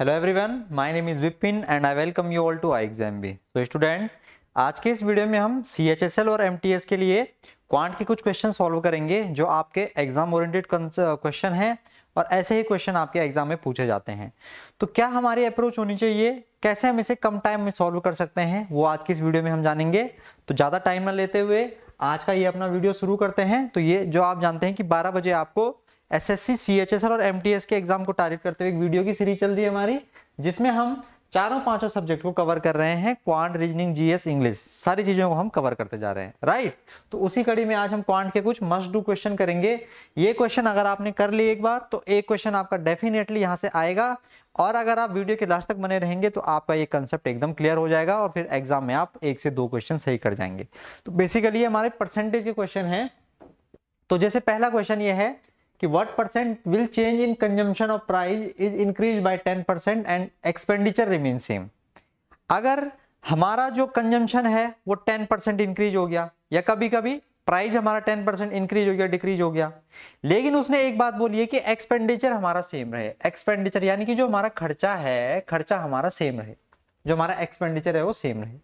hello everyone my name is Vipin and I welcome you all to I exam B तो student आज के इस video में हम सी एच एस एल और एम टी एस के लिए क्वांट के कुछ क्वेश्चन सॉल्व करेंगे जो आपके एग्जाम ओरिएंटेड क्वेश्चन हैं और ऐसे ही क्वेश्चन आपके एग्जाम में पूछे जाते हैं तो क्या हमारी अप्रोच होनी चाहिए कैसे हम इसे कम टाइम में सॉल्व कर सकते हैं वो आज के इस वीडियो में हम जानेंगे तो ज़्यादा टाइम ना लेते हुए आज का ये अपना वीडियो शुरू करते हैं तो ये जो आप जानते हैं कि बारह बजे आपको S S C C H S और एम टी एस के एग्जाम को टारगेट करते हुए एक वीडियो की सीरीज चल रही है हमारी जिसमें हम चारों पांचों सब्जेक्ट को कवर कर रहे हैं क्वांट रीजनिंग जीएस इंग्लिश सारी चीजों को हम कवर करते जा रहे हैं राइट तो उसी कड़ी में आज हम क्वांट के कुछ मस्ट डू क्वेश्चन करेंगे ये क्वेश्चन अगर आपने कर लिए एक बार तो एक क्वेश्चन आपका डेफिनेटली यहां से आएगा और अगर आप वीडियो के लास्ट तक बने रहेंगे तो आपका ये कंसेप्ट एकदम क्लियर हो जाएगा और फिर एग्जाम में आप एक से दो क्वेश्चन सही कर जाएंगे तो बेसिकली हमारे परसेंटेज के क्वेश्चन है तो जैसे पहला क्वेश्चन ये है कि what percent will change in consumption of price is increase by ten percent and expenditure remain same अगर हमारा जो कंजम्पशन है वो टेन परसेंट इंक्रीज हो गया या कभी कभी प्राइस हमारा टेन परसेंट इंक्रीज हो गया डिक्रीज हो गया लेकिन उसने एक बात बोली है कि एक्सपेंडिचर हमारा सेम रहे एक्सपेंडिचर यानी कि जो हमारा खर्चा है खर्चा हमारा सेम रहे जो हमारा एक्सपेंडिचर है वो सेम रहे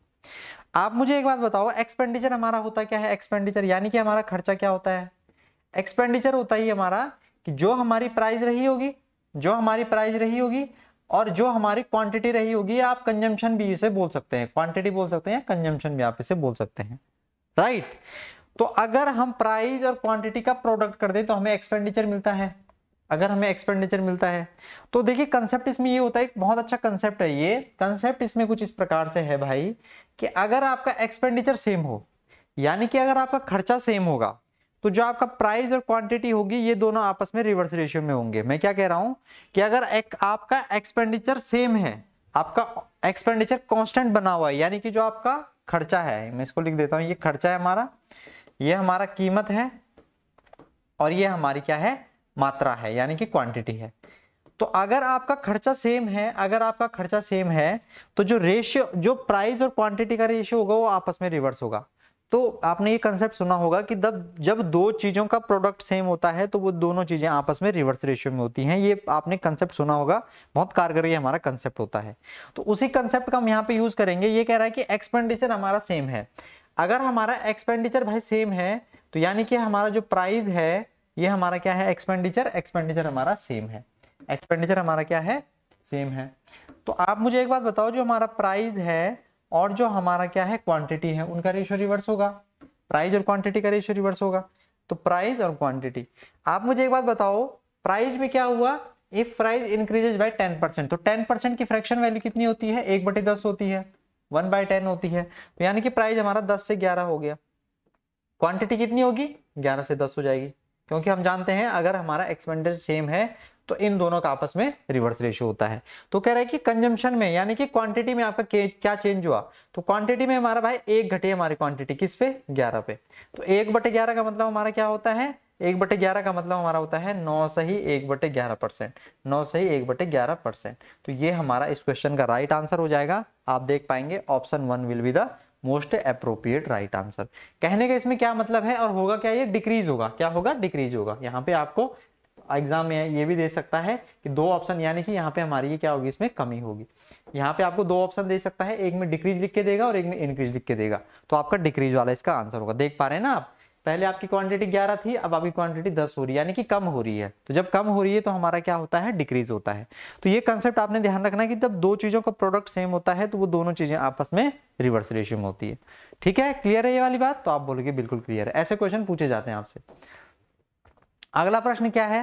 आप मुझे एक बात बताओ एक्सपेंडिचर हमारा होता क्या है एक्सपेंडिचर यानी कि हमारा खर्चा क्या होता है एक्सपेंडिचर होता ही हमारा कि जो हमारी प्राइस रही होगी जो हमारी प्राइस रही होगी और जो हमारी क्वांटिटी रही होगी आप कंजम्पशन भी इसे बोल सकते हैं क्वांटिटी बोल सकते हैं कंजम्पशन भी आप इसे बोल सकते हैं राइट तो अगर हम प्राइस और क्वांटिटी का प्रोडक्ट कर दें तो हमें एक्सपेंडिचर मिलता है अगर हमें एक्सपेंडिचर मिलता है तो देखिए कंसेप्ट इसमें ये होता है एक बहुत अच्छा कंसेप्ट है ये कंसेप्ट इसमें कुछ इस प्रकार से है भाई कि अगर आपका एक्सपेंडिचर सेम हो यानी कि अगर आपका खर्चा सेम होगा तो जो आपका प्राइस और क्वांटिटी होगी ये दोनों आपस में रिवर्स रेशियो में होंगे मैं क्या कह रहा हूं कि अगर एक, आपका एक्सपेंडिचर सेम है आपका एक्सपेंडिचर कांस्टेंट बना हुआ है यानी कि जो आपका खर्चा है मैं इसको लिख देता हूं ये खर्चा है हमारा ये हमारा कीमत है और ये हमारी क्या है मात्रा है यानी कि क्वांटिटी है तो अगर आपका खर्चा सेम है अगर आपका खर्चा सेम है तो जो रेशियो जो प्राइस और क्वांटिटी का रेशियो होगा वो आपस में रिवर्स होगा तो आपने ये कंसेप्ट सुना होगा कि जब जब दो चीज़ों का प्रोडक्ट सेम होता है तो वो दोनों चीज़ें आपस में रिवर्स रेशियो में होती हैं ये आपने कंसेप्ट सुना होगा बहुत कारगर ये हमारा कंसेप्ट होता है तो उसी कंसेप्ट का हम यहाँ पे यूज़ करेंगे ये कह रहा है कि एक्सपेंडिचर हमारा सेम है अगर हमारा एक्सपेंडिचर भाई सेम है तो यानी कि हमारा जो प्राइस है ये हमारा क्या है एक्सपेंडिचर एक्सपेंडिचर हमारा सेम है एक्सपेंडिचर हमारा क्या है सेम है तो आप मुझे एक बात बताओ जो हमारा प्राइस है और जो हमारा क्या है क्वांटिटी है उनका रेशियो रिवर्स होगा प्राइस और क्वांटिटी का रेशियो रिवर्स होगा तो प्राइस और क्वांटिटी आप मुझे एक बात बताओ प्राइस में क्या हुआ if price increases by ten percent तो टेन परसेंट की फ्रैक्शन वैल्यू कितनी होती है एक बटे दस होती है वन बाय टेन होती है तो यानी कि प्राइस हमारा दस से ग्यारह हो गया क्वांटिटी कितनी होगी ग्यारह से दस हो जाएगी क्योंकि हम जानते हैं अगर हमारा एक्सपेंडिचर सेम है तो इन दोनों का आपस में रिवर्स रेशियो होता है तो कह रहा है कि कंजम्पशन में यानी कि क्वांटिटी में आपका क्या चेंज हुआ तो क्वांटिटी में हमारा भाई एक घटी हमारी क्वांटिटी किस पे ग्यारह पे तो एक बटे ग्यारह का मतलब हमारा क्या होता है एक बटे ग्यारह का मतलब हमारा होता है नौ सही एक बटे ग्यारह परसेंट नौ सही एक बटे ग्यारह परसेंट तो ये हमारा इस क्वेश्चन का राइट आंसर हो जाएगा आप देख पाएंगे option one will be the most appropriate right answer कहने का इसमें क्या मतलब है और होगा क्या ये डिक्रीज होगा क्या होगा डिक्रीज होगा यहाँ पे आपको एग्जाम में ये भी दे सकता है कि दो ऑप्शन यानी कि यहाँ पे हमारी ये क्या होगी इसमें कमी होगी यहाँ पे आपको दो ऑप्शन दे सकता है एक में डिक्रीज लिख के देगा और एक में इंक्रीज लिख के देगा तो आपका डिक्रीज वाला इसका आंसर होगा देख पा रहे हैं ना आप पहले आपकी क्वांटिटी 11 थी अब आपकी क्वांटिटी 10 हो रही है यानी कि कम हो रही है तो जब कम हो रही है तो हमारा क्या होता है डिक्रीज होता है तो ये कंसेप्ट आपने ध्यान रखना कि जब दो चीज़ों का प्रोडक्ट सेम होता है तो वो दोनों चीज़ें आपस में रिवर्स रेशियो में होती है ठीक है क्लियर है ये वाली बात तो आप बोलोगे बिल्कुल क्लियर है ऐसे क्वेश्चन पूछे जाते हैं आपसे अगला प्रश्न क्या है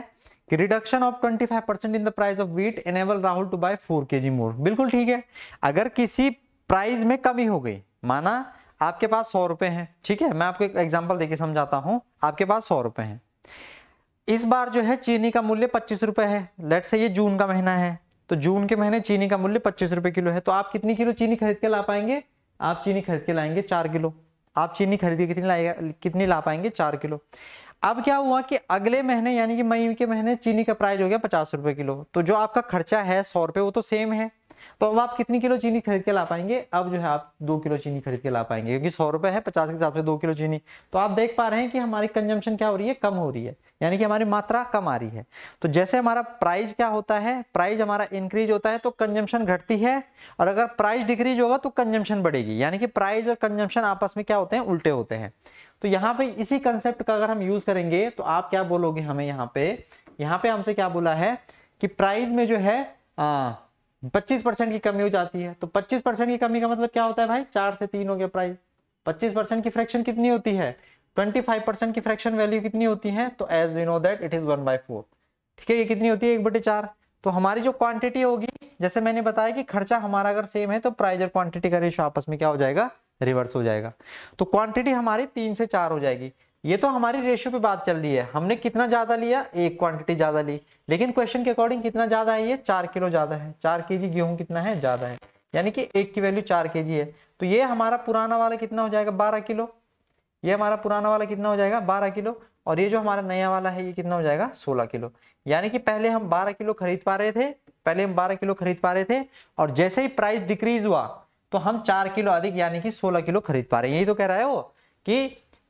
कि reduction of twenty five percent in the price of wheat enable Rahul to buy K G मोर बिल्कुल ठीक है अगर किसी प्राइस में कमी हो गई माना आपके पास सौ रुपए हैं ठीक है मैं आपको एक एग्जाम्पल देके समझाता हूँ आपके पास सौ रुपए हैं इस बार जो है चीनी का मूल्य पच्चीस रुपए है लेट से ये जून का महीना है तो जून के महीने चीनी का मूल्य पच्चीस रुपए किलो है तो आप कितनी किलो चीनी खरीद के ला पाएंगे आप चीनी खरीद के लाएंगे चार किलो आप चीनी खरीद के कितनी लाएगा कितनी ला पाएंगे चार किलो अब क्या हुआ कि अगले महीने यानी कि मई के महीने चीनी का प्राइस हो गया पचास रुपए किलो तो जो आपका खर्चा है सौ रुपए वो तो सेम है तो अब आप कितनी किलो चीनी खरीद के ला पाएंगे अब जो है आप दो किलो चीनी खरीद के ला पाएंगे क्योंकि सौ रुपए है पचास के हिसाब से दो किलो चीनी तो आप देख पा रहे हैं कि हमारी कंजम्पशन क्या हो रही है कम हो रही है यानी कि हमारी मात्रा कम आ रही है तो जैसे हमारा प्राइस क्या होता है प्राइस हमारा इंक्रीज होता है तो कंजम्पशन घटती है और अगर प्राइस डिक्रीज होगा तो कंजम्पशन बढ़ेगी यानी कि प्राइस और कंजम्पशन आपस में क्या होते हैं उल्टे होते हैं तो यहाँ पे इसी कंसेप्ट का अगर हम यूज करेंगे तो आप क्या बोलोगे हमें यहाँ पे यहाँ पे हमसे क्या बोला है कि प्राइज में जो है हाँ, पच्चीस परसेंट की कमी हो जाती है तो पच्चीस परसेंट की कमी का मतलब क्या होता है भाई चार से तीन हो गया प्राइस पच्चीस परसेंट की फ्रैक्शन कितनी होती है ट्वेंटी फाइव परसेंट की फ्रैक्शन वैल्यू कितनी होती है तो as we know that it is one by four ठीक है ये कितनी होती है एक बटे चार तो हमारी जो क्वांटिटी होगी जैसे मैंने बताया कि खर्चा हमारा अगर सेम है तो प्राइस और क्वांटिटी का रेशो आपस में क्या हो जाएगा रिवर्स हो जाएगा तो क्वांटिटी हमारी तीन से चार हो जाएगी ये तो हमारी रेशियो पे बात चल रही है हमने कितना ज्यादा लिया एक क्वांटिटी ज्यादा ली लेकिन क्वेश्चन के अकॉर्डिंग कितना ज्यादा है ये चार किलो ज्यादा है चार के जी गेहूं कितना है ज्यादा है यानी कि एक की वैल्यू चार के जी है तो ये हमारा पुराना वाला कितना हो जाएगा बारह किलो ये हमारा पुराना वाला कितना हो जाएगा बारह किलो और ये जो हमारा नया वाला है ये कितना हो जाएगा सोलह किलो यानी कि पहले हम बारह किलो खरीद पा रहे थे पहले हम बारह किलो खरीद पा रहे थे और जैसे ही प्राइस डिक्रीज हुआ तो हम चार किलो अधिक यानी कि सोलह किलो खरीद पा रहे हैं यही तो कह रहा है वो कि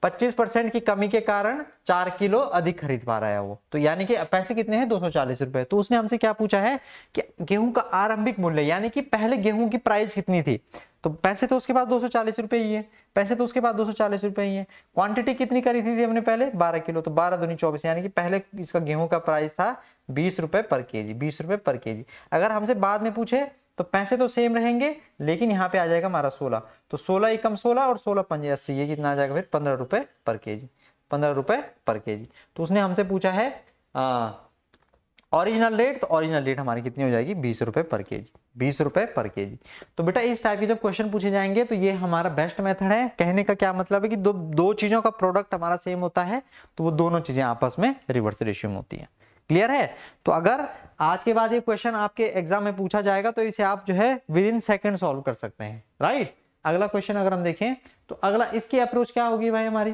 25 परसेंट की कमी के कारण चार किलो अधिक खरीद पा रहा है वो तो यानी कि पैसे कितने हैं दो सौ चालीस रुपए तो उसने हमसे क्या पूछा है कि गेहूं का आरंभिक मूल्य यानी कि पहले गेहूं की प्राइस कितनी थी तो पैसे तो उसके पास दो सौ चालीस रुपए ही है पैसे तो उसके पास दो सौ चालीस रुपए ही है क्वांटिटी कितनी करी थी, थी हमने पहले बारह किलो तो बारह दूनी चौबीस यानी कि पहले इसका गेहूं का प्राइस था बीस रुपए पर के जी बीस रुपए पर के जी अगर हमसे बाद में पूछे तो पैसे तो सेम रहेंगे लेकिन यहाँ पे आ जाएगा हमारा सोलह तो सोलह एकम सोलह और सोलह पंजे अस्सी ये कितना आ जाएगा फिर पंद्रह रुपए पर के जी पंद्रह रुपए पर के जी तो उसने हमसे पूछा है ओरिजिनल रेट तो ओरिजिनल रेट हमारी कितनी हो जाएगी बीस रुपए पर के जी बीस रुपए पर के जी तो बेटा इस टाइप के जब क्वेश्चन पूछे जाएंगे तो ये हमारा बेस्ट मेथड है कहने का क्या मतलब है कि दो दो चीजों का प्रोडक्ट हमारा सेम होता है तो वो दोनों चीजें आपस में रिवर्स रेशियो में होती है क्लियर है तो अगर आज के बाद ये क्वेश्चन आपके एग्जाम में पूछा जाएगा तो इसे आप जो है विद इन सेकेंड सॉल्व कर सकते हैं राइट अगला क्वेश्चन अगर हम देखें तो अगला इसकी अप्रोच क्या होगी भाई हमारी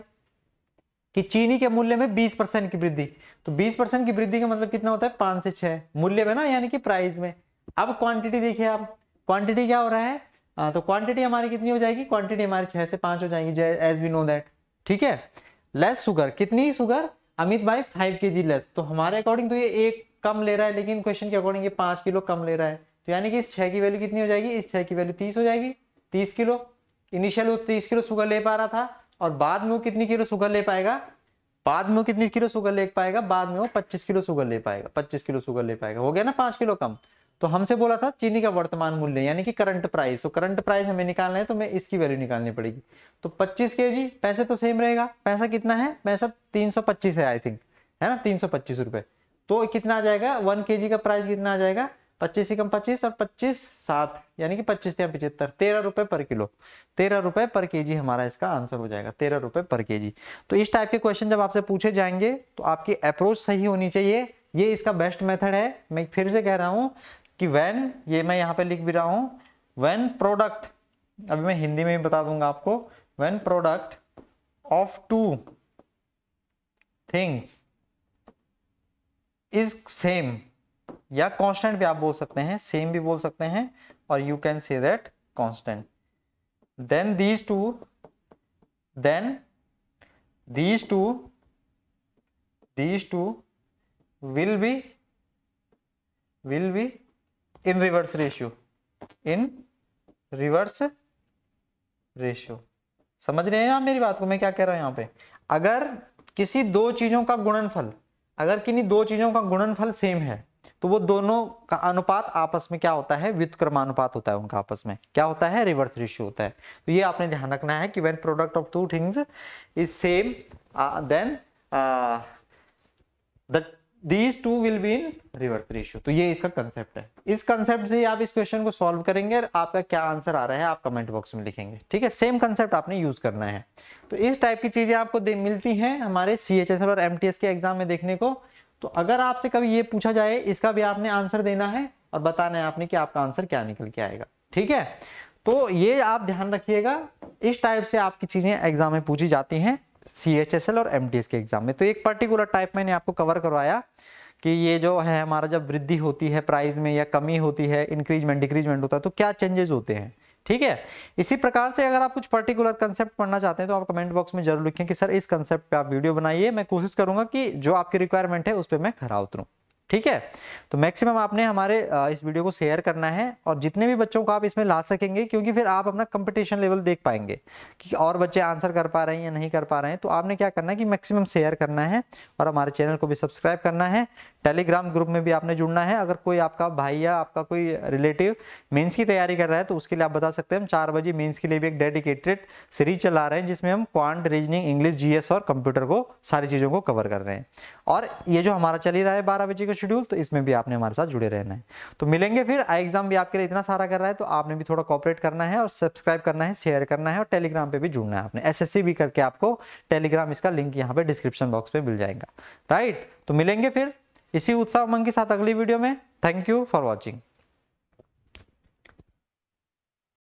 कि चीनी के मूल्य में 20 परसेंट की वृद्धि तो 20 परसेंट की वृद्धि का मतलब कितना होता है पांच से छह मूल्य में ना यानी कि प्राइस में अब क्वांटिटी देखिए आप क्वांटिटी क्या हो रहा है आ, हाँ, तो क्वांटिटी हमारी कितनी हो जाएगी क्वांटिटी हमारी छह से पांच हो जाएगी एज वी नो दैट ठीक है लेस सुगर कितनी सुगर अमित भाई फाइव के जी लेस तो हमारे अकॉर्डिंग तो ये एक कम ले रहा है लेकिन क्वेश्चन के अकॉर्डिंग ये पांच किलो कम ले रहा है तो यानी कि इस छह की वैल्यू कितनी हो जाएगी इस छह की वैल्यू तीस हो जाएगी तीस किलो इनिशियल वो तीस किलो शुगर ले पा रहा था और बाद में वो कितनी किलो शुगर ले पाएगा बाद में वो कितनी किलो शुगर ले पाएगा बाद में वो पच्चीस किलो शुगर ले पाएगा पच्चीस किलो शुगर ले पाएगा हो गया ना पांच किलो कम तो हमसे बोला था चीनी का वर्तमान मूल्य यानी कि करंट प्राइस तो करंट प्राइस हमें निकालना है तो हमें इसकी वैल्यू निकालनी पड़ेगी तो 25 के जी पैसे तो सेम रहेगा पैसा कितना है पैसा 325 है आई थिंक है ना तीन सौ तो कितना आ जाएगा वन के का प्राइस कितना आ जाएगा पच्चीस एकम पच्चीस और पच्चीस सात यानी कि पच्चीस या पिछहत्तर तेरह रुपए पर किलो तेरह रुपए पर केजी हमारा इसका आंसर हो जाएगा तेरह रुपए पर केजी तो इस टाइप के क्वेश्चन जब आपसे पूछे जाएंगे तो आपकी अप्रोच सही होनी चाहिए ये इसका बेस्ट मेथड है मैं फिर से कह रहा हूँ कि वेन ये मैं यहाँ पे लिख भी रहा हूँ वेन प्रोडक्ट अभी मैं हिंदी में भी बता दूंगा आपको when product of two things is same या कॉन्स्टेंट भी आप बोल सकते हैं सेम भी बोल सकते हैं और you can say that constant then these two then these two these two will be will be in reverse ratio in reverse ratio समझ रहे हैं आप मेरी बात को मैं क्या कह रहा हूं यहां पे अगर किसी दो चीजों का गुणनफल अगर किन्हीं दो चीजों का गुणनफल सेम है तो वो दोनों का अनुपात आपस में क्या होता है व्युतक्रमानुपात होता है उनका आपस में क्या होता है रिवर्स रेशियो होता है तो ये आपने ध्यान रखना है कि when product of two things is same then the these two will be in reverse ratio तो ये इसका कंसेप्ट है इस कंसेप्ट से आप इस क्वेश्चन को सॉल्व करेंगे और आपका क्या आंसर आ रहा है आप कमेंट बॉक्स में लिखेंगे ठीक है सेम कंसेप्ट आपने यूज करना है तो इस टाइप की चीजें आपको मिलती हैं हमारे सी एच एस और एम टी एस के एग्जाम में देखने को तो अगर आपसे कभी ये पूछा जाए इसका भी आपने आंसर देना है और बताना है आपने कि आपका आंसर क्या निकल के आएगा ठीक है तो ये आप ध्यान रखिएगा इस टाइप से आपकी चीजें एग्जाम में पूछी जाती हैं सी एच एस एल और एम के एग्जाम में तो एक पर्टिकुलर टाइप मैंने आपको कवर करवाया कि ये जो है हमारा जब वृद्धि होती है प्राइस में या कमी होती है इंक्रीजमेंट डिक्रीजमेंट होता है तो क्या चेंजेस होते हैं ठीक है इसी प्रकार से अगर आप कुछ पर्टिकुलर कंसेप्ट पढ़ना चाहते हैं तो आप कमेंट बॉक्स में जरूर लिखें कि सर इस कंसेप्ट पे आप वीडियो बनाइए मैं कोशिश करूंगा कि जो आपकी रिक्वायरमेंट है उस पर मैं खरा उतरूँ ठीक है तो मैक्सिमम आपने हमारे इस वीडियो को शेयर करना है और जितने भी बच्चों को आप इसमें ला सकेंगे क्योंकि फिर आप अपना कंपटीशन लेवल देख पाएंगे कि और बच्चे आंसर कर पा रहे हैं या नहीं कर पा रहे हैं तो आपने क्या करना है कि मैक्सिमम शेयर करना है और हमारे चैनल को भी सब्सक्राइब करना है टेलीग्राम ग्रुप में भी आपने जुड़ना है अगर कोई आपका भाई या आपका कोई रिलेटिव मेन्स की तैयारी कर रहा है तो उसके लिए आप बता सकते हैं हम चार बजे मेन्स के लिए भी एक डेडिकेटेड सीरीज चला रहे हैं जिसमें हम क्वांट रीजनिंग इंग्लिश जीएस और कंप्यूटर को सारी चीज़ों को कवर कर रहे हैं और ये जो हमारा चल ही रहा है बारह बजे के शेड्यूल तो इसमें भी आपने हमारे साथ जुड़े रहना है तो मिलेंगे फिर आई एग्जाम भी आपके लिए इतना सारा कर रहा है तो आपने भी थोड़ा कॉपरेट करना है और सब्सक्राइब करना है शेयर करना है और टेलीग्राम पे भी जुड़ना है आपने एस भी करके आपको टेलीग्राम इसका लिंक यहाँ पे डिस्क्रिप्शन बॉक्स में मिल जाएगा राइट तो मिलेंगे फिर इसी उत्साह उमंग के साथ अगली वीडियो में थैंक यू फॉर वॉचिंग